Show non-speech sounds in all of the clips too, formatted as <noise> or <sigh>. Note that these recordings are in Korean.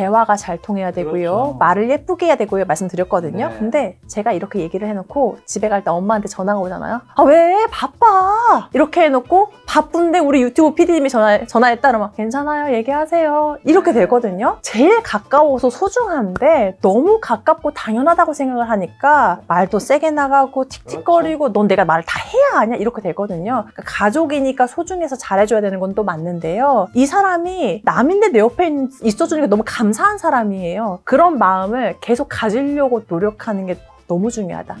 대화가 잘 통해야 되고요. 그렇죠. 말을 예쁘게 해야 되고요. 말씀드렸거든요. 네. 근데 제가 이렇게 얘기를 해놓고 집에 갈 때 엄마한테 전화가 오잖아요. 아, 왜? 바빠! 이렇게 해놓고 바쁜데 우리 유튜브 PD님이 전화, 전화했다 그막 괜찮아요. 얘기하세요. 이렇게 네. 되거든요. 제일 가까워서 소중한데 너무 가깝고 당연하다고 생각을 하니까 말도 세게 나가고 틱틱거리고 그렇죠. 넌 내가 말을 다 해야 하냐? 이렇게 되거든요. 그러니까 가족이니까 소중해서 잘해줘야 되는 건 또 맞는데요. 이 사람이 남인데 내 옆에 있어주니까 너무 감 감사한 사람이에요. 그런 마음을 계속 가지려고 노력하는 게 너무 중요하다.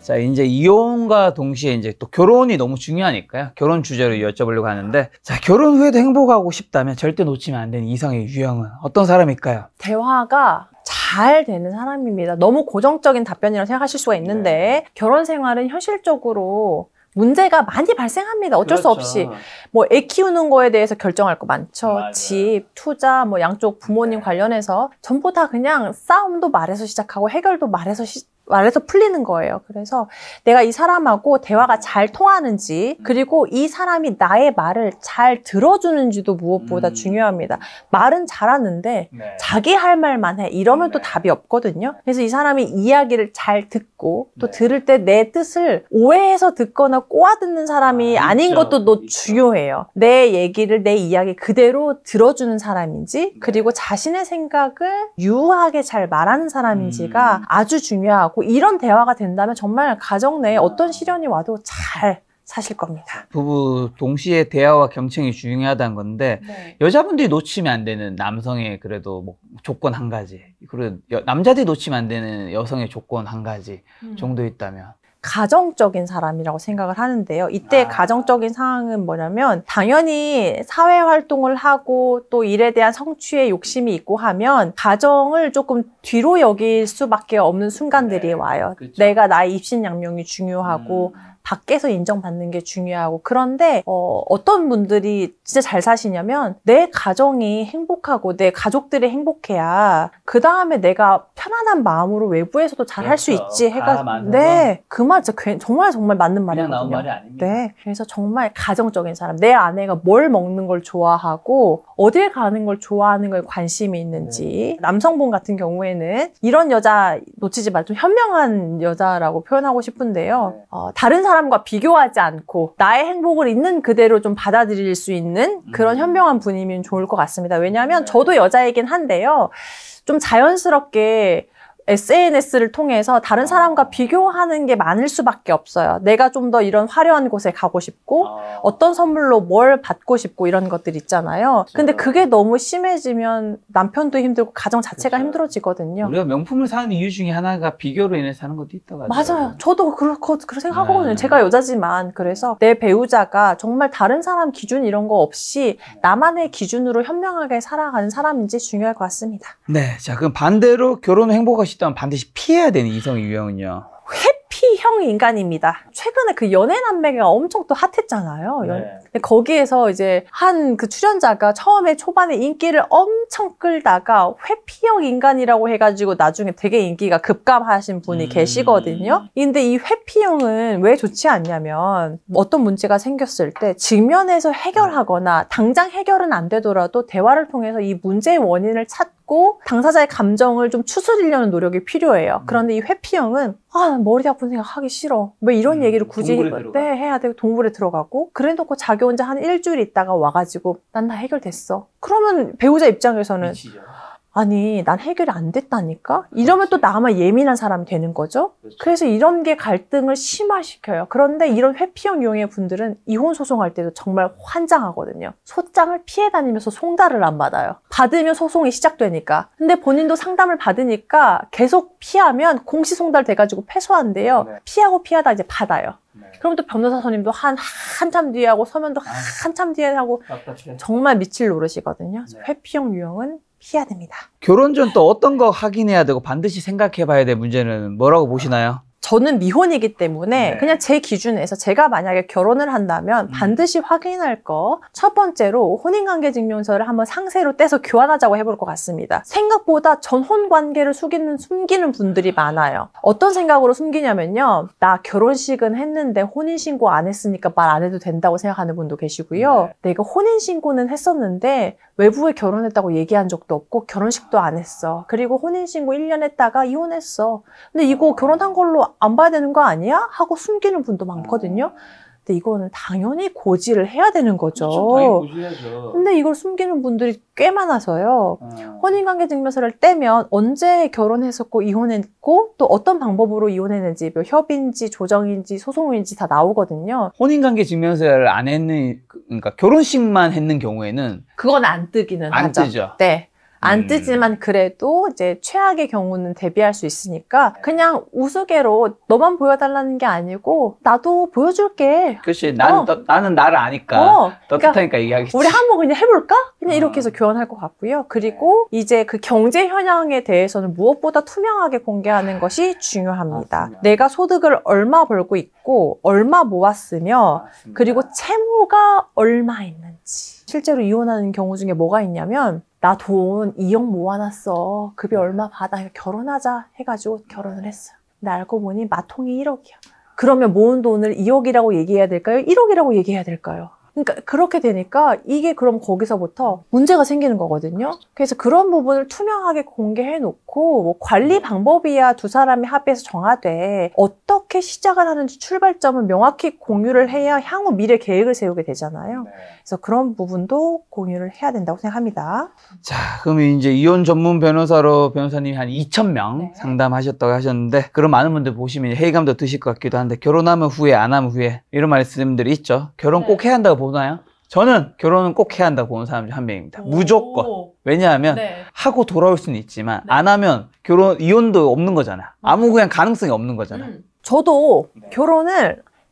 자, 이제 이혼과 동시에 이제 또 결혼이 너무 중요하니까요. 결혼 주제로 여쭤보려고 하는데, 자, 결혼 후에도 행복하고 싶다면 절대 놓치면 안 되는 이성의 유형은 어떤 사람일까요? 대화가 잘 되는 사람입니다. 너무 고정적인 답변이라고 생각하실 수가 있는데, 네. 결혼 생활은 현실적으로 문제가 많이 발생합니다. 어쩔 그렇죠. 수 없이. 그렇죠. 뭐애 키우는 거에 대해서 결정할 거 많죠. 맞아요. 집, 투자, 뭐 양쪽 부모님 네. 관련해서 전부 다 그냥 싸움도 말해서 시작하고 해결도 말해서 시, 말에서 풀리는 거예요. 그래서 내가 이 사람하고 대화가 잘 통하는지, 그리고 이 사람이 나의 말을 잘 들어주는지도 무엇보다 음. 중요합니다. 말은 잘하는데, 네. 자기 할 말만 해. 이러면 네. 또 답이 없거든요. 그래서 이 사람이 이야기를 잘 듣고, 또 네. 들을 때 내 뜻을 오해해서 듣거나 꼬아 듣는 사람이 아, 닌 것도 또 중요해요. 내 얘기를, 내 이야기 그대로 들어주는 사람인지, 네. 그리고 자신의 생각을 유하게 잘 말하는 사람인지가 음. 아주 중요하고, 않고 이런 대화가 된다면 정말 가정 내에 음. 어떤 시련이 와도 잘 사실 겁니다. 부부 동시에 대화와 경청이 중요하다는 건데 네. 여자분들이 놓치면 안 되는 남성의 그래도 뭐 조건 한 가지 그리고 여, 남자들이 놓치면 안 되는 여성의 조건 한 가지 음. 정도 있다면 가정적인 사람이라고 생각을 하는데요. 이때 아. 가정적인 상황은 뭐냐면 당연히 사회 활동을 하고 또 일에 대한 성취의 욕심이 있고 하면 가정을 조금 뒤로 여길 수밖에 없는 순간들이 네. 와요. 그쵸. 내가 나의 입신양명이 중요하고 음. 밖에서 인정받는 게 중요하고 그런데 어, 어떤 분들이 진짜 잘 사시냐면 내 가정이 행복하고 내 가족들이 행복해야 그 다음에 내가 편안한 마음으로 외부에서도 잘 할수 그렇죠. 있지 해가 네그 말 진짜 정말 정말 맞는 말이거든요. 말이 아닙니다. 네 그래서 정말 가정적인 사람 내 아내가 뭘 먹는 걸 좋아하고 어딜 가는 걸 좋아하는 걸 관심이 있는지 네. 남성분 같은 경우에는 이런 여자 놓치지 말고 현명한 여자라고 표현하고 싶은데요. 네. 어, 다른 사람 사람과 비교하지 않고 나의 행복을 있는 그대로 좀 받아들일 수 있는 음. 그런 현명한 분이면 좋을 것 같습니다. 왜냐하면 네. 저도 여자이긴 한데요. 좀 자연스럽게 SNS를 통해서 다른 아. 사람과 비교하는 게 많을 수밖에 없어요. 내가 좀 더 이런 화려한 곳에 가고 싶고 아. 어떤 선물로 뭘 받고 싶고 이런 것들 있잖아요. 그렇죠. 근데 그게 너무 심해지면 남편도 힘들고 가정 자체가 그렇죠. 힘들어지거든요. 우리가 명품을 사는 이유 중에 하나가 비교로 인해 사는 것도 있다고 하죠. 맞아요. 저도 그렇고 그렇게 생각하거든요. 네. 제가 여자지만 그래서 내 배우자가 정말 다른 사람 기준 이런 거 없이 네. 나만의 기준으로 현명하게 살아가는 사람인지 중요할 것 같습니다. 네. 자, 그럼 반대로 결혼 행복하시 씨도 반드시 피해야 되는 이성 유형은요? 회피형 인간입니다. 최근에 그 연애 남매가 엄청 또 핫했잖아요. 네. 거기에서 이제 한 그 출연자가 처음에 초반에 인기를 엄청 끌다가 회피형 인간이라고 해가지고 나중에 되게 인기가 급감하신 분이 음. 계시거든요. 근데 이 회피형은 왜 좋지 않냐면 어떤 문제가 생겼을 때 직면에서 해결하거나 당장 해결은 안 되더라도 대화를 통해서 이 문제의 원인을 찾 있고 당사자의 감정을 좀 추스리려는 노력이 필요해요. 음. 그런데 이 회피형은 아 머리 아픈 생각 하기 싫어. 뭐 이런 음, 얘기를 굳이 네, 해야 되고 동물에 들어가고 그래놓고 그 자기 혼자 한 일주일 있다가 와가지고 난 다 해결됐어. 그러면 배우자 입장에서는 미치죠. 아니 난 해결이 안 됐다니까 이러면 또 나만 예민한 사람이 되는 거죠 그렇죠. 그래서 이런 게 갈등을 심화시켜요 그런데 이런 회피형 용의 분들은 이혼 소송할 때도 정말 환장하거든요 소장을 피해 다니면서 송달을 안 받아요 받으면 소송이 시작되니까 근데 본인도 상담을 받으니까 계속 피하면 공시송달 돼가지고 패소한대요 네. 피하고 피하다 이제 받아요 네. 그럼 또 변호사 선임도 한 한참 뒤에 하고 서면도 아, 한참 뒤에 하고 답답해. 정말 미칠 노릇이거든요. 네. 회피형 유형은 해야 됩니다. 결혼 전 또 어떤 거 확인해야 되고 반드시 생각해 봐야 될 문제는 뭐라고 보시나요? 저는 미혼이기 때문에 네. 그냥 제 기준에서 제가 만약에 결혼을 한다면 음. 반드시 확인할 거 첫 번째로 혼인관계증명서를 한번 상세로 떼서 교환하자고 해볼 것 같습니다. 생각보다 전혼관계를 숨기는, 숨기는 분들이 많아요. 어떤 생각으로 숨기냐면요. 나 결혼식은 했는데 혼인신고 안 했으니까 말 안 해도 된다고 생각하는 분도 계시고요. 네. 내가 혼인신고는 했었는데 외부에 결혼했다고 얘기한 적도 없고 결혼식도 안 했어. 그리고 혼인신고 1년 했다가 이혼했어. 근데 이거 아. 결혼한 걸로 안 봐야 되는 거 아니야? 하고 숨기는 분도 많거든요. 아. 근데 이거는 당연히 고지를 해야 되는 거죠. 그렇죠, 근데 이걸 숨기는 분들이 꽤 많아서요. 음. 혼인관계 증명서를 떼면 언제 결혼했었고 이혼했고 또 어떤 방법으로 이혼했는지 뭐 협인지 조정인지 소송인지 다 나오거든요. 혼인관계 증명서를 안 했는 그러니까 결혼식만 했는 경우에는 그건 안 뜨기는 안 하죠. 뜨죠. 네. 안 음. 뜨지만 그래도 이제 최악의 경우는 대비할 수 있으니까 네. 그냥 우스개로 너만 보여달라는 게 아니고 나도 보여줄게. 그렇지. 나는 어. 너, 나는 나를 아니까 어. 그러니까 떳떳하니까 그러니까 얘기하겠지. 우리 한번 그냥 해볼까? 그냥 어. 이렇게 음. 해서 교환할 것 같고요. 그리고 네. 이제 그 경제 현황에 대해서는 무엇보다 투명하게 공개하는 것이 중요합니다. 맞습니다. 내가 소득을 얼마 벌고 있고 얼마 모았으며 맞습니다. 그리고 채무가 얼마 있는지. 실제로 이혼하는 경우 중에 뭐가 있냐면 나돈 2억 모아놨어. 급여 음. 얼마 받아. 결혼하자 해가지고 결혼을 했어요. 근데 알고 보니 마통이 1억이야. 그러면 모은 돈을 2억이라고 얘기해야 될까요? 1억이라고 얘기해야 될까요? 그러니까 그렇게 되니까 이게 그럼 거기서부터 문제가 생기는 거거든요. 그래서 그런 부분을 투명하게 공개해 놓고 뭐 관리 네. 방법이야 두 사람이 합의해서 정하되 어떻게 시작을 하는지 출발점은 명확히 공유를 해야 향후 미래 계획을 세우게 되잖아요. 네. 그래서 그런 부분도 공유를 해야 된다고 생각합니다. 자, 그럼 이제 이혼 전문 변호사로 변호사님이 한 2,000명 네. 상담하셨다고 하셨는데 그런 많은 분들 보시면 회의감도 드실 것 같기도 한데 결혼하면 후회, 안 하면 후회 이런 말씀들이 있죠. 결혼 네. 꼭 해야 한다고 보나요? 저는 결혼은 꼭 해야 한다고 보는 사람 중 한 명입니다. 오. 무조건. 왜냐하면 네. 하고 돌아올 수는 있지만 네. 안 하면 결혼 이혼도 없는 거잖아. 음. 아무 그냥 가능성이 없는 거잖아. 음. 저도 네. 결혼을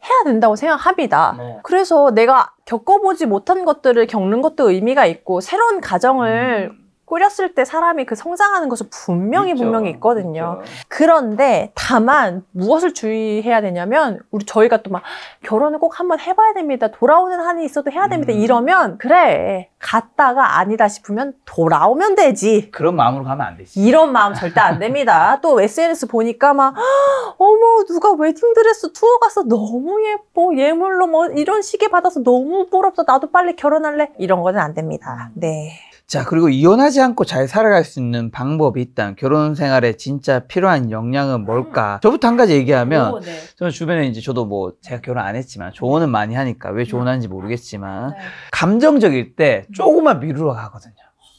해야 된다고 생각합니다. 네. 그래서 내가 겪어보지 못한 것들을 겪는 것도 의미가 있고 새로운 가정을 음. 꾸렸을 때 사람이 그 성장하는 것은 분명히 있죠. 분명히 있거든요. 있죠. 그런데 다만 무엇을 주의해야 되냐면 우리 저희가 또 막 결혼을 꼭 한번 해봐야 됩니다. 돌아오는 한이 있어도 해야 됩니다. 음. 이러면 그래 갔다가 아니다 싶으면 돌아오면 되지. 그런 마음으로 가면 안 되지. 이런 마음 절대 안 됩니다. <laughs> 또 SNS 보니까 막 어머 누가 웨딩드레스 투어 가서 너무 예뻐 예물로 뭐 이런 시계 받아서 너무 부럽다. 나도 빨리 결혼할래. 이런 거는 안 됩니다. 음. 네. 자, 그리고 이혼하지 않고 잘 살아갈 수 있는 방법이 있다. 결혼 생활에 진짜 필요한 역량은 음. 뭘까? 저부터 한 가지 얘기하면, 네. 저는 주변에 이제 저도 뭐 제가 결혼 안 했지만, 조언은 많이 하니까 왜 조언하는지 음. 모르겠지만, 네. 감정적일 때 음. 조금만 미루러 가거든요.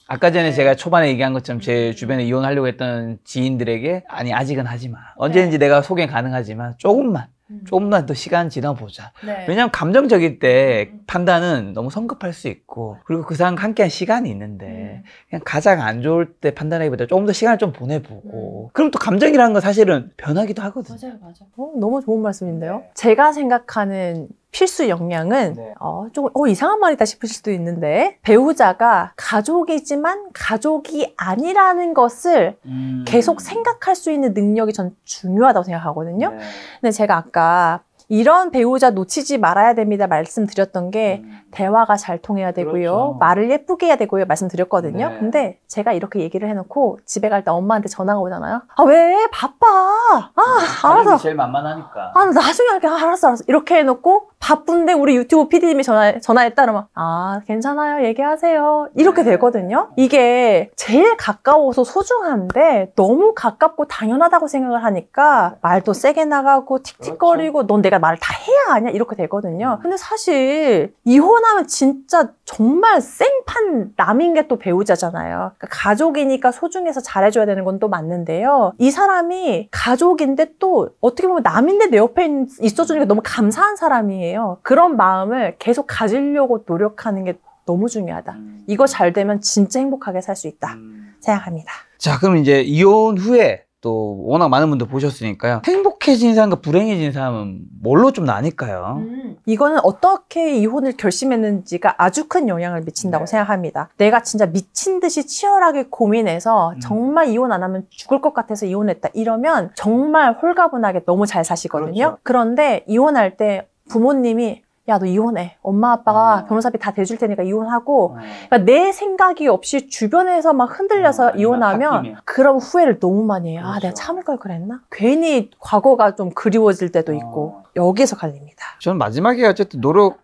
아까 전에 네. 제가 초반에 얘기한 것처럼 제 주변에 이혼하려고 했던 지인들에게, 아니, 아직은 하지 마. 언제든지 네. 내가 소개 가능하지만, 조금만. 조금만 음. 더 시간 지나보자. 네. 왜냐하면 감정적일 때 음. 판단은 너무 성급할 수 있고 그리고 그 사람 과 함께한 시간이 있는데 음. 그냥 가장 안 좋을 때 판단하기보다 조금 더 시간을 좀 보내보고 음. 그럼 또 감정이라는 건 사실은 변하기도 하거든요. 맞아요, 맞아요. 어, 너무 좋은 말씀인데요. 네. 제가 생각하는 필수 역량은 네. 어, 조금 어, 이상한 말이다 싶을 수도 있는데 배우자가 가족이지만 가족이 아니라는 것을 음. 계속 생각할 수 있는 능력이 전 중요하다고 생각하거든요. 네. 근데 제가 아까 이런 배우자 놓치지 말아야 됩니다. 말씀드렸던 게 음. 대화가 잘 통해야 되고요. 그렇죠. 말을 예쁘게 해야 되고요. 말씀드렸거든요. 네. 근데 제가 이렇게 얘기를 해놓고 집에 갈 때 엄마한테 전화가 오잖아요. 아, 왜? 바빠. 아, 음, 알아서. 제일 만만하니까. 아, 나중에 이렇게 알았어, 알았어. 이렇게 해놓고 바쁜데 우리 유튜브 PD님이 전화, 전화했다 그러면 아, 괜찮아요. 얘기하세요. 이렇게 네. 되거든요. 이게 제일 가까워서 소중한데 너무 가깝고 당연하다고 생각을 하니까 말도 세게 나가고 틱틱거리고 그렇죠. 넌 내가 내가 말을 다 해야 하냐 이렇게 되거든요. 음. 근데 사실 이혼하면 진짜 정말 생판 남인 게 또 배우자잖아요. 그러니까 가족이니까 소중해서 잘해줘야 되는 건 또 맞는데요. 이 사람이 가족인데 또 어떻게 보면 남인데 내 옆에 있어주니까 너무 감사한 사람이에요. 그런 마음을 계속 가지려고 노력하는 게 너무 중요하다. 음. 이거 잘 되면 진짜 행복하게 살 수 있다. 음. 생각합니다. 자, 그럼 이제 이혼 후에 또 워낙 많은 분들 보셨으니까요. 행복해진 사람과 불행해진 사람은 뭘로 좀 나뉠까요? 음. 이거는 어떻게 이혼을 결심했는지가 아주 큰 영향을 미친다고 네. 생각합니다. 내가 진짜 미친 듯이 치열하게 고민해서 음. 정말 이혼 안 하면 죽을 것 같아서 이혼했다 이러면 정말 홀가분하게 너무 잘 사시거든요. 그렇죠. 그런데 이혼할 때 부모님이 야, 너 이혼해. 엄마 아빠가 어. 변호사비 다 대줄 테니까 이혼하고. 어. 그러니까 내 생각이 없이 주변에서 막 흔들려서 어, 이혼하면 그런 후회를 너무 많이 해요. 그렇죠. 아, 내가 그렇죠. 참을 걸 그랬나? 괜히 과거가 좀 그리워질 때도 어. 있고. 여기서 갈립니다. 저는 마지막에 어쨌든 노력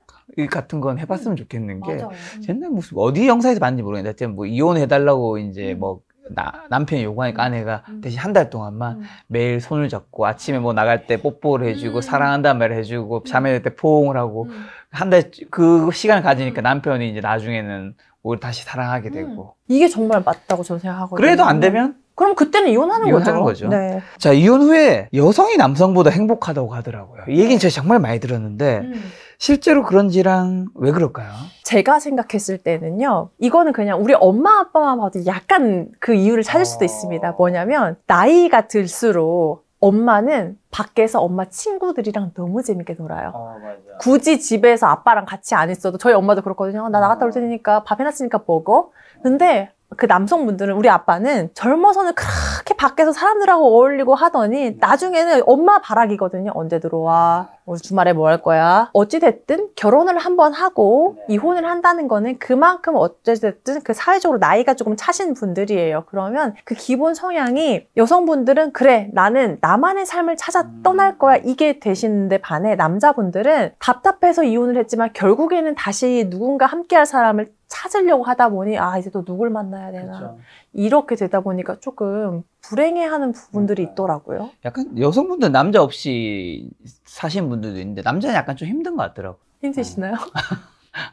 같은 건 해봤으면 좋겠는 게 맞아요. 옛날 음. 무슨 어디 영상에서 봤는지 모르겠는데 뭐 이혼해달라고 이제 음. 뭐 나, 남편이 요구하니까 아내가 음. 음. 대신 한 달 동안만 음. 매일 손을 잡고 아침에 뭐 나갈 때 뽀뽀를 해주고 사랑한다는 말을 해주고 잠에 들 때 포옹을 하고 한 달 그 시간을 가지니까 남편이 이제 나중에는 우리 다시 사랑하게 되고 이게 정말 맞다고 저는 생각하거든요. 그래도 안 되면 그럼 그때는 이혼하는, 이혼하는 거죠. 거죠. 네. 자 이혼 후에 여성이 남성보다 행복하다고 하더라고요. 이 얘기는 제가 정말 많이 들었는데. 음. 실제로 그런지랑 왜 그럴까요? 제가 생각했을 때는요. 이거는 그냥 우리 엄마 아빠만 봐도 약간 그 이유를 찾을 수도 어. 있습니다. 뭐냐면 나이가 들수록 엄마는 밖에서 엄마 친구들이랑 너무 재밌게 놀아요. 어, 굳이 집에서 아빠랑 같이 안 있어도 저희 엄마도 그렇거든요. 나 나갔다 올 테니까 밥 해놨으니까 먹어. 근데 그 남성분들은 우리 아빠는 젊어서는 그렇게 밖에서 사람들하고 어울리고 하더니 네. 나중에는 엄마 바라기거든요 언제 들어와? 오늘 뭐 주말에 뭐 할 거야? 어찌됐든 결혼을 한번 하고 네. 이혼을 한다는 거는 그만큼 어찌됐든 그 사회적으로 나이가 조금 차신 분들이에요. 그러면 그 기본 성향이 여성분들은 그래, 나는 나만의 삶을 찾아 음. 떠날 거야. 이게 되시는데 반해 남자분들은 답답해서 이혼을 했지만 결국에는 다시 누군가 함께할 사람을 찾으려고 하다 보니 아 이제 또 누굴 만나야 되나 그렇죠. 이렇게 되다 보니까 조금 불행해하는 부분들이 그러니까요. 있더라고요. 약간 여성분들 남자 없이 사신 분들도 있는데 남자는 약간 좀 힘든 것 같더라고. 힘드시나요?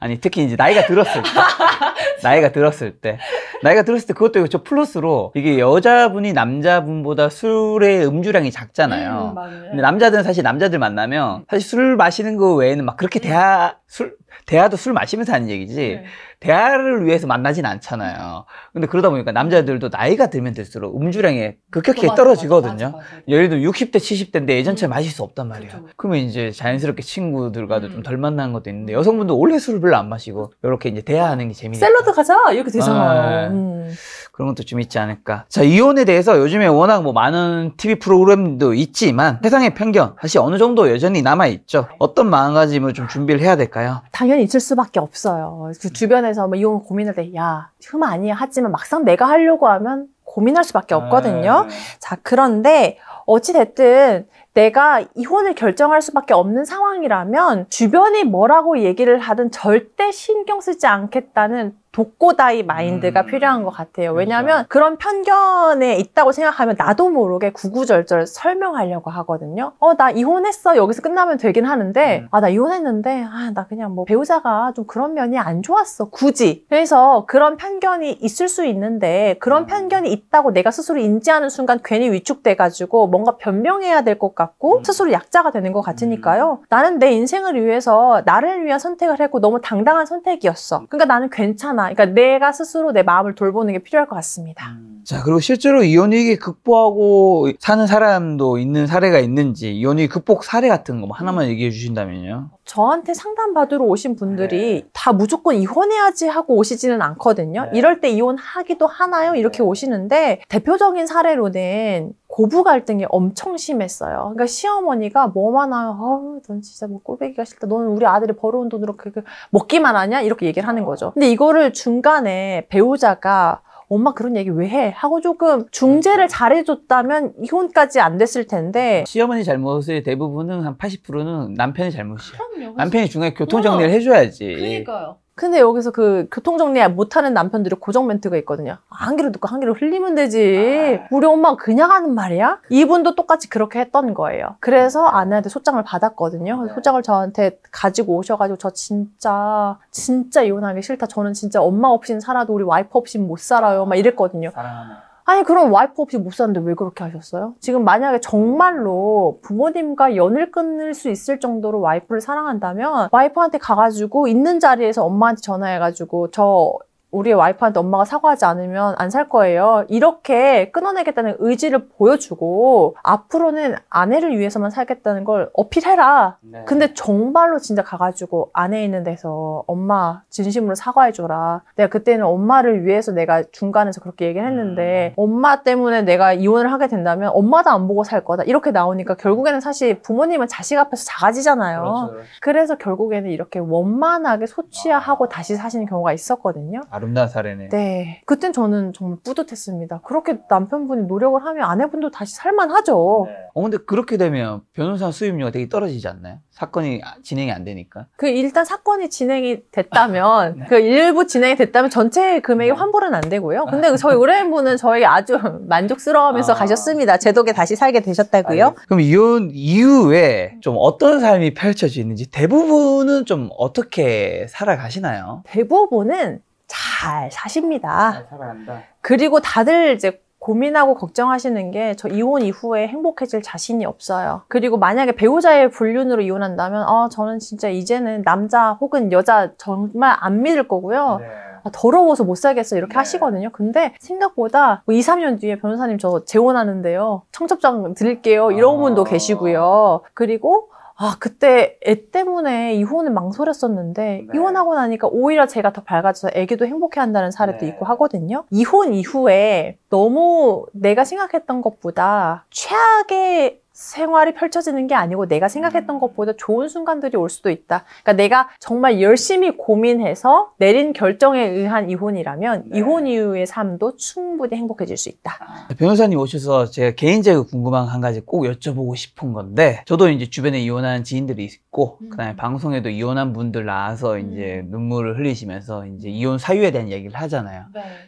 아니 <laughs> 특히 이제 나이가 들었을 때 <laughs> 나이가 들었을 때 나이가 들었을 때 그것도 그렇죠 플러스로 이게 여자분이 남자분보다 술의 음주량이 작잖아요. 음, 근데 남자들은 사실 남자들 만나면 사실 술 마시는 거 외에는 막 그렇게 대하 술 대화도 술 마시면서 하는 얘기지. 네. 대화를 위해서 만나진 않잖아요. 근데 그러다 보니까 남자들도 나이가 들면 들수록 음주량이 급격히 맞아, 떨어지거든요. 맞아, 맞 예를 들어 60대, 70대인데 예전처럼 음. 마실 수 없단 말이에요. 그렇 그러면 이제 자연스럽게 친구들과도 음. 좀덜 만나는 것도 있는데 여성분도 원래 술을 별로 안 마시고 이렇게 이제 대화하는 게 재미있어요. 샐러드 가자 이렇게 되잖아요. 아, 음. 그런 것도 좀 있지 않을까. 자, 이혼에 대해서 요즘에 워낙 뭐 많은 TV 프로그램도 있지만 세상의 편견 사실 어느 정도 여전히 남아 있죠. 어떤 마음가짐을 좀 준비를 해야 될까요? 당연히 있을 수밖에 없어요. 그 주변에서 뭐 이혼 고민할 때 야, 흠 아니야 하지만 막상 내가 하려고 하면 고민할 수밖에 네, 없거든요. 에이. 네. 자, 그런데 어찌됐든 내가 이혼을 결정할 수밖에 없는 상황이라면 주변이 뭐라고 얘기를 하든 절대 신경 쓰지 않겠다는 독고다이 마인드가 음. 필요한 것 같아요. 그렇죠. 왜냐하면 그런 편견에 있다고 생각하면 나도 모르게 구구절절 설명하려고 하거든요. 어, 나 이혼했어. 여기서 끝나면 되긴 하는데, 음. 아, 나 이혼했는데, 아, 나 그냥 뭐 배우자가 좀 그런 면이 안 좋았어. 굳이. 그래서 그런 편견이 있을 수 있는데, 그런 음. 편견이 있다고 내가 스스로 인지하는 순간 괜히 위축돼가지고 뭔가 변명해야 될 것 같고, 음. 스스로 약자가 되는 것 같으니까요. 음. 나는 내 인생을 위해서 나를 위한 선택을 했고, 너무 당당한 선택이었어. 그러니까 나는 괜찮아. 그러니까 내가 스스로 내 마음을 돌보는 게 필요할 것 같습니다. 음. 자, 그리고 실제로 이혼위기 극복하고 사는 사람도 있는 사례가 있는지 이혼위기 극복 사례 같은 거 뭐 하나만 음. 얘기해 주신다면요. 저한테 상담받으러 오신 분들이 네. 다 무조건 이혼해야지 하고 오시지는 않거든요. 네. 이럴 때 이혼하기도 하나요? 이렇게 네. 오시는데 대표적인 사례로는 고부 갈등이 엄청 심했어요. 그러니까 시어머니가 뭐만 하요 어우, 넌 진짜 뭐 꼴배기가 싫다. 너는 우리 아들이 벌어온 돈으로 그 먹기만 하냐? 이렇게 얘기를 하는 아. 거죠. 근데 이거를 중간에 배우자가 엄마 그런 얘기 왜 해? 하고 조금 중재를 그렇죠. 잘해줬다면 이혼까지 안 됐을 텐데 시어머니 잘못의 대부분은 한 80%는 남편이 잘못이야. 그럼요. 남편이 중간에 교통정리를 해줘야지. 그러니까요. 근데 여기서 그 교통정리 못하는 남편들의 고정 멘트가 있거든요. 한 귀로 듣고 한 귀로 흘리면 되지. 아. 우리 엄마가 그냥 하는 말이야? 이분도 똑같이 그렇게 했던 거예요. 그래서 아내한테 소장을 받았거든요. 네. 소장을 저한테 가지고 오셔가지고 저 진짜 진짜 이혼하기 싫다. 저는 진짜 엄마 없이는 살아도 우리 와이프 없이는 못 살아요. 막 이랬거든요. 사랑하네. 아니 그럼 와이프 없이 못 사는데 왜 그렇게 하셨어요? 지금 만약에 정말로 부모님과 연을 끊을 수 있을 정도로 와이프를 사랑한다면 와이프한테 가가지고 있는 자리에서 엄마한테 전화해가지고 저 우리의 와이프한테 엄마가 사과하지 않으면 안 살 거예요. 이렇게 끊어내겠다는 의지를 보여주고 앞으로는 아내를 위해서만 살겠다는 걸 어필해라. 네. 근데 정말로 진짜 가가지고 아내 있는 데서 엄마 진심으로 사과해줘라. 내가 그때는 엄마를 위해서 내가 중간에서 그렇게 얘기를 했는데 음. 엄마 때문에 내가 이혼을 하게 된다면 엄마도 안 보고 살 거다. 이렇게 나오니까 결국에는 사실 부모님은 자식 앞에서 작아지잖아요. 그렇죠. 그렇죠. 그래서 결국에는 이렇게 원만하게 소취하고 아. 다시 사시는 경우가 있었거든요. 아름. 음란 사례네. 네. 그땐 저는 정말 뿌듯했습니다. 그렇게 남편분이 노력을 하면 아내분도 다시 살만하죠. 네. 어, 근데 그렇게 되면 변호사 수임료가 되게 떨어지지 않나요? 사건이 진행이 안 되니까. 그 일단 사건이 진행이 <laughs> 됐다면 네. 그 일부 진행이 됐다면 전체 금액이 네. 환불은 안 되고요. 근데 그 저희 의뢰인분은 저희 아주 <laughs> 만족스러워하면서 아. 가셨습니다. 제 덕에 다시 살게 되셨다고요. 아, 네. 그럼 이혼 이후에 좀 어떤 삶이 펼쳐지는지 대부분은 좀 어떻게 살아가시나요? 대부분은 잘 사십니다. 잘 그리고 다들 이제 고민하고 걱정하시는 게 저 이혼 이후에 행복해질 자신이 없어요. 그리고 만약에 배우자의 불륜으로 이혼한다면 아 저는 진짜 이제는 남자 혹은 여자 정말 안 믿을 거고요. 네. 아, 더러워서 못 살겠어 이렇게 네. 하시거든요. 근데 생각보다 뭐 2, 3년 뒤에 변호사님 저 재혼하는데요. 청첩장 드릴게요. 이런 어... 분도 계시고요. 그리고 아, 그때 애 때문에 이혼을 망설였었는데, 네. 이혼하고 나니까 오히려 제가 더 밝아져서 애기도 행복해 한다는 사례도 네. 있고 하거든요. 이혼 이후에 너무 내가 생각했던 것보다 최악의 생활이 펼쳐지는 게 아니고 내가 생각했던 것보다 좋은 순간들이 올 수도 있다. 그러니까 내가 정말 열심히 고민해서 내린 결정에 의한 이혼이라면 네. 이혼 이후의 삶도 충분히 행복해질 수 있다. 아. 네, 변호사님 오셔서 제가 개인적으로 궁금한 한 가지 꼭 여쭤보고 싶은 건데 저도 이제 주변에 이혼한 지인들이 있고 음. 그다음에 방송에도 이혼한 분들 나와서 음. 이제 음. 눈물을 흘리시면서 이제 이혼 사유에 대한 얘기를 하잖아요.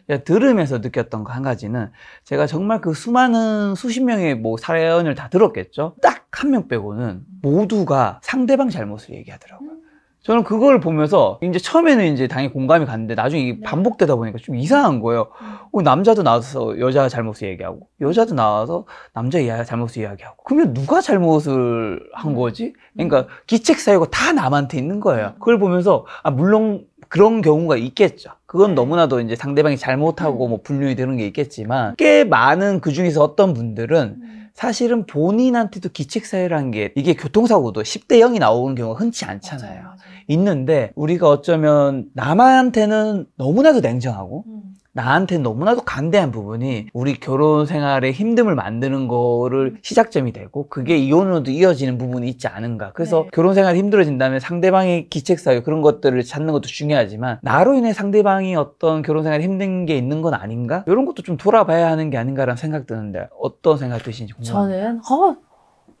네. 들으면서 느꼈던 거 한 가지는 제가 정말 그 수많은 수십 명의 뭐 사연을 다들었 없겠죠? 딱한 명 빼고는 모두가 상대방 잘못을 얘기하더라고요. 음. 저는 그걸 보면서 이제 처음에는 이제 당연히 공감이 갔는데 나중에 이게 네. 반복되다 보니까 좀 이상한 거예요. 음. 어, 남자도 나와서 여자 잘못을 얘기하고 여자도 나와서 남자 이야 잘못을 이야기하고 그러면 누가 잘못을 한 음. 거지? 그러니까 기책 사유가 다 남한테 있는 거예요. 그걸 보면서 아 물론 그런 경우가 있겠죠. 그건 네. 너무나도 이제 상대방이 잘못하고 뭐분류 되는 게 있겠지만 꽤 많은 그 중에서 어떤 분들은 사실은 본인한테도 기칙사회라는게 이게 교통사고도 10대 0이 나오는 경우가 흔치 않잖아요. 맞아요, 맞아요. 있는데 우리가 어쩌면 남한테는 너무나도 냉정하고 음. 나한테 너무나도 간대한 부분이 우리 결혼 생활에 힘듦을 만드는 거를 시작점이 되고 그게 이혼으로도 이어지는 부분이 있지 않은가 그래서 네. 결혼 생활이 힘들어진다면 상대방의 기책사유 그런 것들을 찾는 것도 중요하지만 나로 인해 상대방이 어떤 결혼 생활이 힘든 게 있는 건 아닌가 이런 것도 좀 돌아봐야 하는 게 아닌가라는 생각 드는데 어떤 생각 드시는지 궁금합니다 저는 어,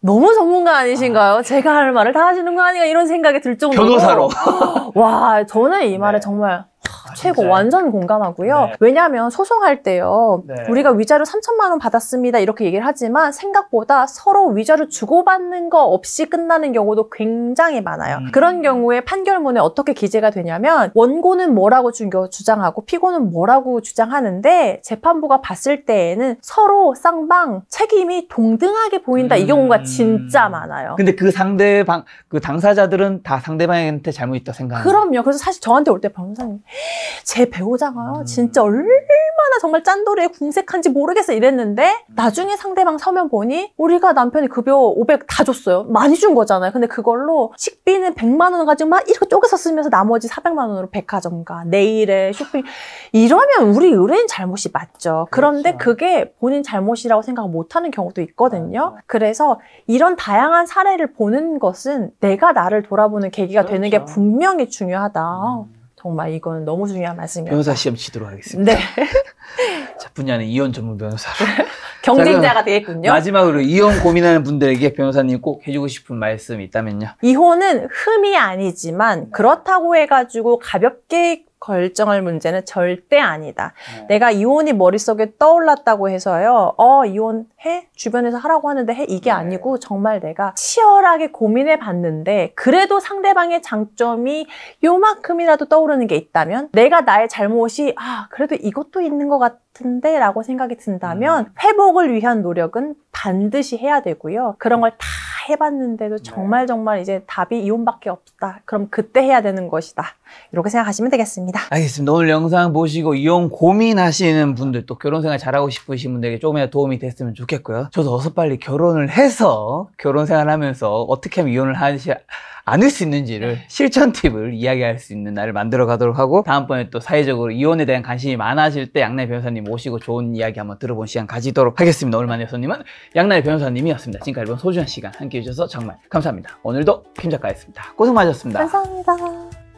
너무 전문가 아니신가요? 아, 제가 할 말을 다 하시는 거 아닌가 이런 생각이 들 정도로 변호사로 <laughs> 와 저는 이 말에 네. 정말 아, 최고 완전 공감하고요. 네. 왜냐하면 소송할 때요. 네. 우리가 위자료 3천만 원 받았습니다. 이렇게 얘기를 하지만 생각보다 서로 위자료 주고받는 거 없이 끝나는 경우도 굉장히 많아요. 음. 그런 경우에 판결문에 어떻게 기재가 되냐면 원고는 뭐라고 주장하고 피고는 뭐라고 주장하는데 재판부가 봤을 때에는 서로 쌍방 책임이 동등하게 보인다 음. 이 경우가 음. 진짜 많아요. 근데 그 상대방 그 당사자들은 다 상대방한테 잘못 있다 생각. 그럼요. 그래서 사실 저한테 올때 변호사님 제 배우자가요 음. 진짜 얼마나 정말 짠돌이에 궁색한지 모르겠어 이랬는데 나중에 상대방 서면 보니 우리가 남편이 급여 그 500 다 줬어요 많이 준 거잖아요 근데 그걸로 식비는 100만 원 가지고 막 이렇게 쪼개서 쓰면서 나머지 400만 원으로 백화점가 내일에 쇼핑 이러면 우리 의뢰인 잘못이 맞죠 그런데 그렇죠. 그게 본인 잘못이라고 생각 못하는 경우도 있거든요 그래서 이런 다양한 사례를 보는 것은 내가 나를 돌아보는 계기가 그렇죠. 되는 게 그렇죠. 분명히 중요하다 음. 정말 이건 너무 중요한 말씀입니다. 변호사 시험 치도록 하겠습니다. 네. <laughs> 자, 분야는 이혼 전문 변호사로. <laughs> 경쟁자가 되겠군요. 마지막으로 이혼 고민하는 분들에게 변호사님 꼭 해주고 싶은 말씀이 있다면요. 이혼은 흠이 아니지만 그렇다고 해가지고 가볍게 결정할 문제는 절대 아니다. 네. 내가 이혼이 머릿속에 떠올랐다고 해서요. 어, 이혼해? 주변에서 하라고 하는데 해? 이게 네. 아니고 정말 내가 치열하게 고민해 봤는데 그래도 상대방의 장점이 요만큼이라도 떠오르는 게 있다면 내가 나의 잘못이 아, 그래도 이것도 있는 것 같은데 라고 생각이 든다면 음. 회복을 위한 노력은 반드시 해야 되고요. 그런 걸다 해봤는데도 네. 정말 정말 이제 답이 이혼밖에 없다. 그럼 그때 해야 되는 것이다. 이렇게 생각하시면 되겠습니다. 알겠습니다. 오늘 영상 보시고 이혼 고민하시는 분들 또 결혼 생활 잘하고 싶으신 분들에게 조금이라도 도움이 됐으면 좋겠고요. 저도 어서 빨리 결혼을 해서 결혼 생활 하면서 어떻게 하면 이혼을 하시, 않을 수 있는지를 네. 실천 팁을 이야기할 수 있는 날을 만들어 가도록 하고 다음번에 또 사회적으로 이혼에 대한 관심이 많아질 때 양날 변호사님 모시고 좋은 이야기 한번 들어본 시간 가지도록 하겠습니다. 오늘만의 교수님은 양날 변호사님이었습니다. 지금까지 이번 소중한 시간 함께해 주셔서 정말 감사합니다. 오늘도 김 작가였습니다. 고생 많으셨습니다. 감사합니다.